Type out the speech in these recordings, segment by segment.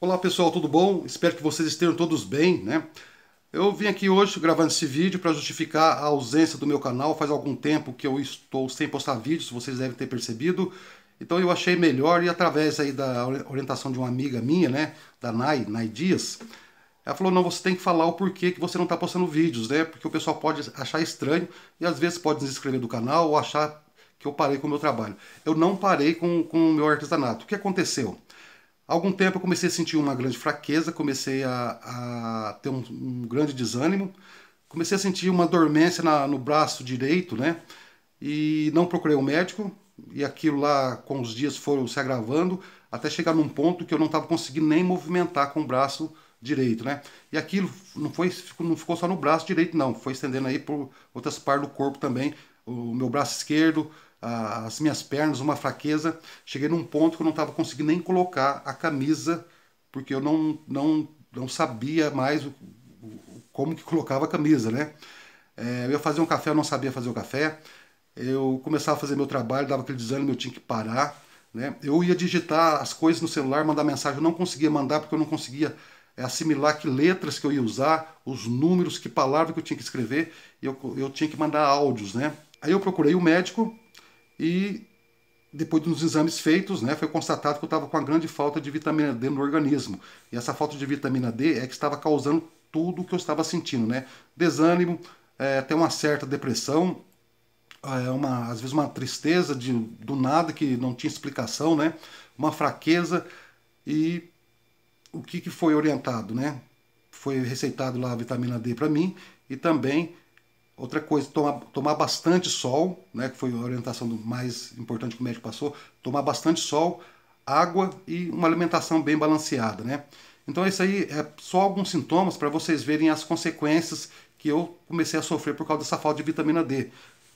Olá pessoal, tudo bom? Espero que vocês estejam todos bem, né? Eu vim aqui hoje gravando esse vídeo para justificar a ausência do meu canal. Faz algum tempo que eu estou sem postar vídeos, vocês devem ter percebido. Então eu achei melhor e através aí da orientação de uma amiga minha, né, da Nay, Nay Dias, ela falou: "Não, você tem que falar o porquê que você não está postando vídeos, né? Porque o pessoal pode achar estranho e às vezes pode desinscrever do canal ou achar que eu parei com o meu trabalho. Eu não parei com, com o meu artesanato. O que aconteceu? Há algum tempo eu comecei a sentir uma grande fraqueza, comecei a, a ter um, um, grande desânimo, comecei a sentir uma dormência na, no braço direito, né? E não procurei um médico, e aquilo lá com os dias foram se agravando, até chegar num ponto que eu não estava conseguindo nem movimentar com o braço direito, né? E aquilo não, foi, não ficou só no braço direito, não, foi estendendo aí por outras partes do corpo também, o meu braço esquerdo, as minhas pernas, uma fraqueza. Cheguei num ponto que eu não estava conseguindo nem colocar a camisa, porque eu não, não, não sabia mais como que colocava a camisa, né? É, eu ia fazer um café, eu não sabia fazer o café. Eu começava a fazer meu trabalho, dava aquele desânimo, eu tinha que parar. Né? Eu ia digitar as coisas no celular, mandar mensagem, eu não conseguia mandar porque eu não conseguia é, assimilar que letras que eu ia usar, os números, que palavra que eu tinha que escrever, e eu, eu tinha que mandar áudios, né? Aí eu procurei o um médico, e depois dos exames feitos, né, foi constatado que eu estava com uma grande falta de vitamina D no organismo. E essa falta de vitamina D é que estava causando tudo o que eu estava sentindo, né? Desânimo, é, até uma certa depressão, é, uma, às vezes uma tristeza de, do nada que não tinha explicação, né? Uma fraqueza e o que, que foi orientado, né? Foi receitado lá a vitamina D para mim e também Outra coisa, tomar, tomar bastante sol, né, que foi a orientação mais importante que o médico passou, tomar bastante sol, água e uma alimentação bem balanceada, né? Então isso aí é só alguns sintomas para vocês verem as consequências que eu comecei a sofrer por causa dessa falta de vitamina D.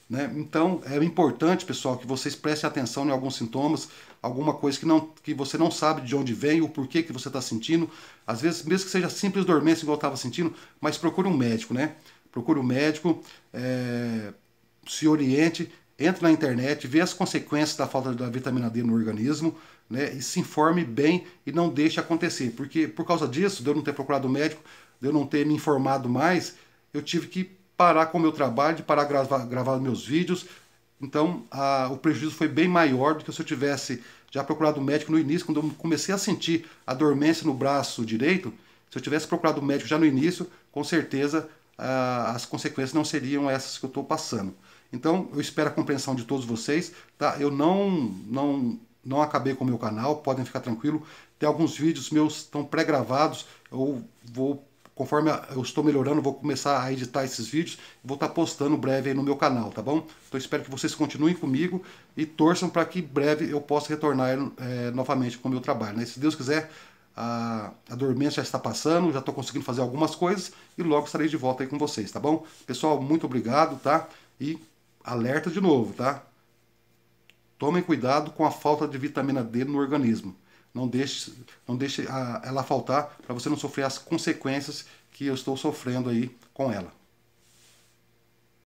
Né? Então é importante, pessoal, que vocês prestem atenção em alguns sintomas, alguma coisa que, não, que você não sabe de onde vem, o porquê que você está sentindo. Às vezes, mesmo que seja simples dormência, igual eu estava sentindo, mas procure um médico, né? procure o um médico, é, se oriente, entre na internet, vê as consequências da falta da vitamina D no organismo, né, e se informe bem e não deixe acontecer, porque por causa disso, de eu não ter procurado o um médico, de eu não ter me informado mais, eu tive que parar com o meu trabalho, de parar gravar, gravar meus vídeos, então a, o prejuízo foi bem maior do que se eu tivesse já procurado um médico no início, quando eu comecei a sentir a dormência no braço direito, se eu tivesse procurado um médico já no início, com certeza ah, as consequências não seriam essas que eu estou passando. Então, eu espero a compreensão de todos vocês, tá? Eu não, não, não acabei com o meu canal, podem ficar tranquilo. Tem alguns vídeos meus estão pré-gravados, eu vou conforme eu estou melhorando, vou começar a editar esses vídeos, vou estar tá postando breve aí no meu canal, tá bom? Então espero que vocês continuem comigo e torçam para que breve eu possa retornar é, novamente com o meu trabalho, né? Se Deus quiser, a, a dormência já está passando, já estou conseguindo fazer algumas coisas e logo estarei de volta aí com vocês, tá bom? Pessoal, muito obrigado, tá? E alerta de novo, tá? Tomem cuidado com a falta de vitamina D no organismo. Não deixe, não deixe a, ah, ela faltar para você não sofrer as consequências que eu estou sofrendo aí com ela.